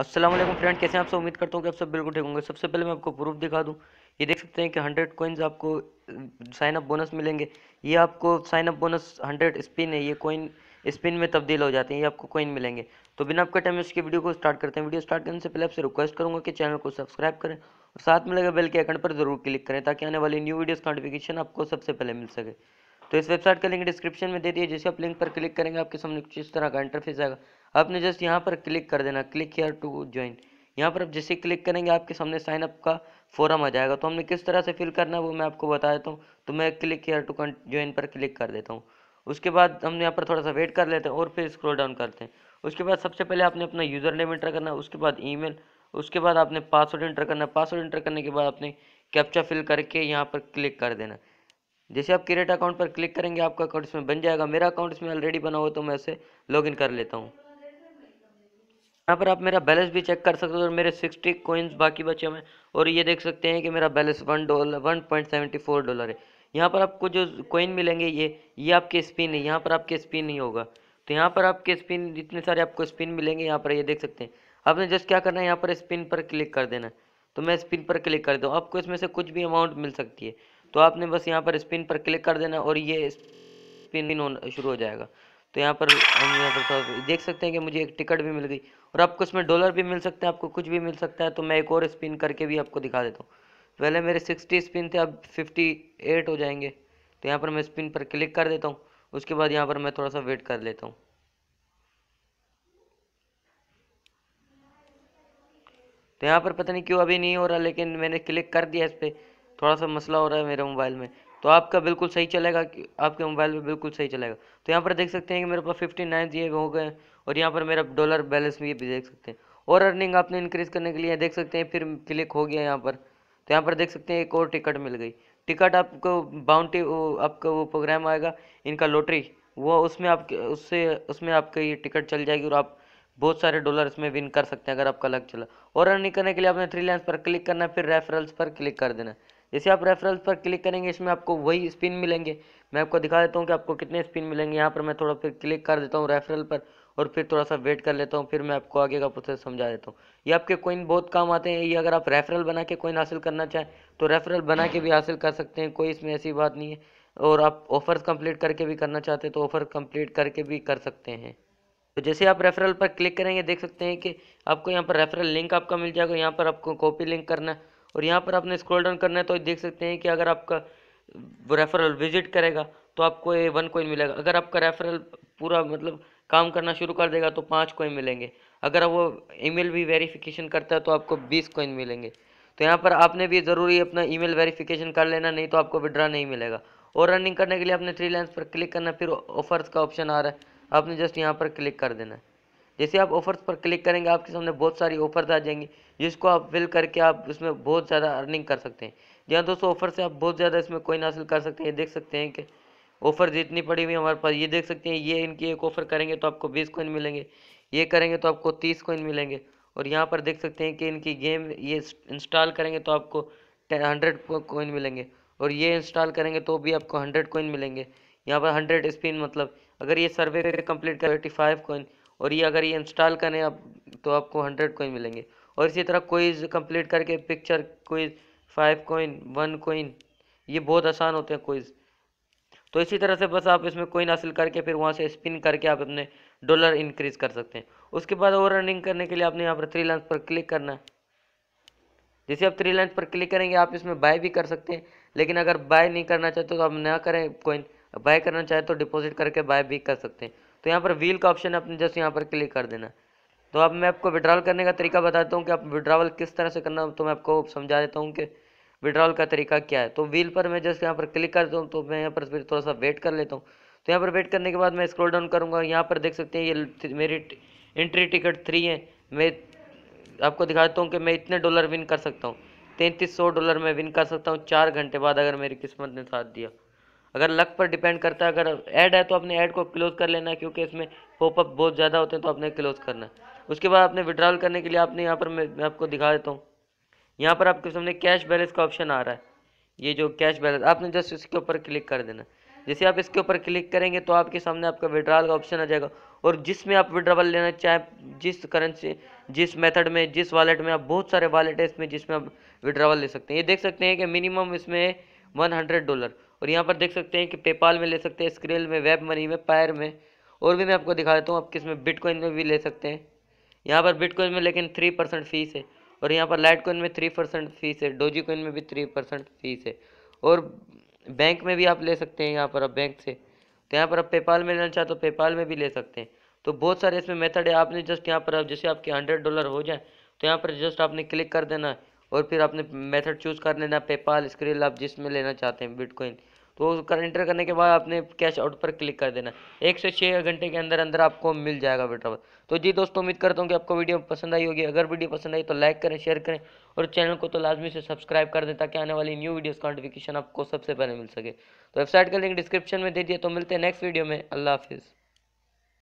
Aslam friend कैसे हैं आप सब उम्मीद करता हूँ कि आप सब बिल्कुल ठीक होंगे सबसे पहले मैं आपको प्रूफ दिखा दूँ ये देख सकते हैं कि हंड्रेड कोइंस आपको साइन अप बोनस मिलेंगे ये आपको sign up bonus hundred spin है ये कोइन स्पिन में तब्दील हो जाते हैं ये आपको कोइन मिलेंगे तो बिना आपका टाइम इसकी वीडियो को स्टार्ट करते हैं वीडियो स्टार्ट करने से पहले आपसे रिक्वेस्ट करूँगा कि चैनल को सब्सक्राइब करें और साथ में लगे बेल के आइकन पर जरूर क्लिक करें ताकि आने वाली न्यू वीडियोज़ का नोटिफिकेशन आपको सबसे पहले मिल सके तो इस वेबसाइट का लिंक डिस्क्रिप्शन में दे दिए जैसे आप लिंक पर क्लिक करेंगे आपके सामने कुछ इस तरह का इंटरफेस आएगा आपने जस्ट यहाँ पर क्लिक कर देना क्लिक हेयर टू ज्वाइन यहाँ पर आप जैसे क्लिक करेंगे आपके सामने साइनअप का फॉर्म आ जाएगा तो हमने किस तरह से फिल करना है वो मैं आपको बता देता हूँ तो मैं क्लिक हेयर टू ज्वाइन पर क्लिक कर देता हूँ उसके बाद हम यहाँ पर थोड़ा सा वेट कर लेते हैं और फिर स्क्रोल डाउन करते हैं उसके बाद सबसे पहले आपने अपना यूज़र नेम इंटर करना उसके बाद ई उसके बाद आपने पासवर्ड इंटर करना पासवर्ड इंटर करने के बाद आपने कैप्चा फिल करके यहाँ पर क्लिक कर देना जैसे आप क्रिएट अकाउंट पर क्लिक करेंगे आपका अकाउंट इसमें बन जाएगा मेरा अकाउंट इसमें ऑलरेडी बना हुआ तो मैं इसे लॉगिन कर लेता हूँ यहाँ पर आप मेरा बैलेंस भी चेक कर सकते हो और मेरे सिक्सटी कोइंस बाकी बचे हुए हैं और ये देख सकते हैं कि मेरा balance one dollar one point seventy four dollar है यहाँ पर आपको जो कोइन मिलेंगे ये ये आपके स्पिन है यहाँ पर आपके स्पिन नहीं होगा तो यहाँ पर आपके स्पिन जितने सारे आपको स्पिन मिलेंगे यहाँ पर ये देख सकते हैं आपने जस्ट क्या करना है यहाँ पर स्पिन पर क्लिक कर देना तो मैं स्पिन पर क्लिक कर दूँ आपको इसमें से कुछ भी अमाउंट मिल सकती है तो आपने बस यहाँ पर स्पिन पर क्लिक कर देना और ये स्पिन शुरू हो जाएगा तो यहाँ पर हम यहाँ पर देख सकते हैं कि मुझे एक टिकट भी मिल गई और आपको इसमें डॉलर भी मिल सकता है आपको कुछ भी मिल सकता है तो मैं एक और स्पिन करके भी आपको दिखा देता हूँ पहले मेरे सिक्सटी स्पिन थे अब फिफ्टी एट हो जाएंगे तो यहाँ पर मैं स्पिन पर क्लिक कर देता हूँ उसके बाद यहाँ पर मैं थोड़ा सा वेट कर लेता हूँ तो यहाँ पर पता नहीं क्यों अभी नहीं हो रहा लेकिन मैंने क्लिक कर दिया इस पर थोड़ा सा मसला हो रहा है मेरे मोबाइल में तो आपका बिल्कुल सही चलेगा आपके मोबाइल में बिल्कुल सही चलेगा तो यहाँ पर देख सकते हैं कि मेरे पास फिफ्टी नाइन ये हो गए और यहाँ पर मेरा डॉलर बैलेंस भी भी देख सकते हैं और अर्निंग आपने इंक्रीज़ करने के लिए देख सकते हैं फिर क्लिक हो गया यहाँ पर तो यहाँ पर देख सकते हैं एक और टिकट मिल गई टिकट आपको बाउंटी आपका वो प्रोग्राम आएगा इनका लॉटरी वो उसमें आपके उससे उसमें आपका ये टिकट चल जाएगी और आप बहुत सारे डॉलर इसमें विन कर सकते हैं अगर आपका लग चला और अर्निंग करने के लिए आपने थ्री लाइन्स पर क्लिक करना है फिर रेफरल्स पर क्लिक कर देना जैसे आप रेफरल पर क्लिक करेंगे इसमें आपको वही स्पिन मिलेंगे मैं आपको दिखा देता हूँ कि आपको कितने स्पिन मिलेंगे यहाँ पर मैं थोड़ा फिर क्लिक कर देता हूँ रेफरल पर और फिर थोड़ा सा वेट कर लेता हूँ फिर मैं आपको आगे का प्रोसेस समझा देता हूँ ये आपके कोइन बहुत काम आते हैं ये अगर आप रेफरल बना के कोइन हासिल करना चाहें तो रेफरल बना के भी हासिल कर सकते हैं कोई इसमें ऐसी बात नहीं है और आप ऑफर्स कंप्लीट करके भी करना चाहते हैं तो ऑफर कंप्लीट करके भी कर सकते हैं तो जैसे आप रेफरल पर क्लिक करेंगे देख सकते हैं कि आपको यहाँ पर रेफरल लिंक आपका मिल जाएगा यहाँ पर आपको कॉपी लिंक करना है और यहाँ पर आपने स्क्रॉल डाउन करना है तो देख सकते हैं कि अगर आपका रेफरल विजिट करेगा तो आपको ये वन कोइन मिलेगा अगर आपका रेफरल पूरा मतलब काम करना शुरू कर देगा तो पाँच कोइन मिलेंगे अगर वो ईमेल भी वेरिफिकेशन करता है तो आपको बीस कोइन मिलेंगे तो यहाँ पर आपने भी ज़रूरी अपना ईमेल वेरिफिकेशन कर लेना नहीं तो आपको विड्रा नहीं मिलेगा और रनिंग करने के लिए आपने थ्री लाइन्स पर क्लिक करना फिर ऑफर्स का ऑप्शन आ रहा है आपने जस्ट यहाँ पर क्लिक कर देना है जैसे आप ऑफर्स पर क्लिक करेंगे आपके सामने बहुत सारी ऑफर्स आ जाएंगी जिसको आप फिल करके आप उसमें बहुत ज़्यादा अर्निंग कर सकते हैं जी हाँ दोस्तों ऑफर से आप बहुत ज़्यादा इसमें कोइन हासिल कर सकते हैं ये देख सकते हैं कि ऑफर जितनी पड़ी हुई है हमारे पास ये देख सकते हैं ये इनकी एक ऑफर करेंगे तो आपको बीस कोइन मिलेंगे ये करेंगे तो आपको तीस कोइन मिलेंगे और यहाँ पर देख सकते हैं कि इनकी गेम ये इंस्टॉल करेंगे तो आपको हंड्रेड कोइन मिलेंगे और ये इंस्टॉल करेंगे तो भी आपको हंड्रेड कोइन मिलेंगे यहाँ पर हंड्रेड स्पिन मतलब अगर ये सर्वे कंप्लीट कर फाइव कोइन और ये अगर ये इंस्टॉल करें आप तो आपको हंड्रेड कोइन मिलेंगे और इसी तरह कोइज कंप्लीट करके picture quiz five coin one coin ये बहुत आसान होते हैं कोइज तो इसी तरह से बस आप इसमें कोइन हासिल करके फिर वहाँ से स्पिन करके आप अपने डॉलर इंक्रीज कर सकते हैं उसके बाद ओवर रनिंग करने के लिए आपने यहाँ पर थ्री लाइन पर क्लिक करना है जैसे आप थ्री लाइन पर क्लिक करेंगे आप इसमें बाय भी कर सकते हैं लेकिन अगर बाय नहीं करना चाहते तो आप ना करें कोइन बाय करना चाहे तो डिपॉजिट करके बाय भी कर सकते हैं तो यहाँ पर व्हील का ऑप्शन आपने जस्ट यहाँ पर क्लिक कर देना तो अब मैं आपको विड्रॉल करने का तरीका बताता हूँ कि आप विड्रॉवल किस तरह से करना तो मैं आपको समझा देता हूँ कि विड्रॉल का तरीका क्या है तो व्हील पर मैं जस्ट यहाँ पर क्लिक करता हूँ तो मैं यहाँ पर फिर थोड़ा सा वेट कर लेता हूँ तो यहाँ पर वेट करने के बाद मैं स्क्रॉल डाउन करूँगा यहाँ पर देख सकते हैं ये मेरी एंट्री टिकट थ्री है मैं आपको दिखाता हूँ कि मैं इतने डॉलर विन कर सकता हूँ तैंतीस सौ डॉलर मैं विन कर सकता हूँ चार घंटे बाद अगर मेरी किस्मत ने साथ दिया अगर लक पर डिपेंड करता है अगर ऐड है तो अपने ऐड को क्लोज कर लेना है क्योंकि इसमें पॉपअप बहुत ज़्यादा होते हैं तो आपने क्लोज करना है उसके बाद आपने विड्रॉल करने के लिए आपने यहाँ पर मैं, मैं आपको दिखा देता हूँ यहाँ पर आपके सामने कैश बैलेंस का ऑप्शन आ रहा है ये जो कैश बैलेंस आपने जस्ट इसके ऊपर क्लिक कर देना जैसे आप इसके ऊपर क्लिक करेंगे तो आपके सामने आपका विड्रॉल का ऑप्शन आ जाएगा और जिसमें आप विड्रॉवल लेना चाहे जिस करेंसी जिस मेथड में जिस वॉलेट में आप बहुत सारे वॉलेट है इसमें जिसमें आप विड्रॉवल ले सकते हैं ये देख सकते हैं कि मिनिमम इसमें वन हंड्रेड डॉलर और यहाँ पर देख सकते हैं कि पेपाल में ले सकते हैं स्क्रेल में वेब मनी में पायर में और भी मैं आपको दिखा देता हूँ आप किस में बिटकॉइन में भी ले सकते हैं यहाँ पर बिटकॉइन में लेकिन थ्री परसेंट फीस है और यहाँ पर लाइट कॉइन में थ्री परसेंट फीस है डोजी कॉइन में भी थ्री परसेंट फीस है और बैंक में भी आप ले सकते हैं यहाँ पर आप बैंक से तो यहाँ पर आप पेपाल में लेना चाहते हो पेपाल में भी ले सकते हैं तो बहुत सारे इसमें मेथड है आपने जस्ट यहाँ पर आप जैसे आपके हंड्रेड डॉलर हो जाए तो यहाँ पर जस्ट आपने क्लिक कर देना और फिर आपने मेथड चूज़ कर लेना पेपाल स्क्रिल आप जिसमें लेना चाहते हैं बिटकॉइन तो कर इंटर करने के बाद आपने कैश आउट पर क्लिक कर देना एक से छः घंटे के अंदर अंदर आपको मिल जाएगा बेटा तो जी दोस्तों उम्मीद करता हूँ कि आपको वीडियो पसंद आई होगी अगर वीडियो पसंद आई तो लाइक करें शेयर करें और चैनल को तो लाजमी से सब्सक्राइब कर दें ताकि आने वाली न्यू वीडियोज़ का नोटिफिकेशन आपको सबसे पहले मिल सके तो वेबसाइट का लिंक डिस्क्रिप्शन में दे दिए तो मिलते हैं नेक्स्ट वीडियो में अल्लाह हाफिज़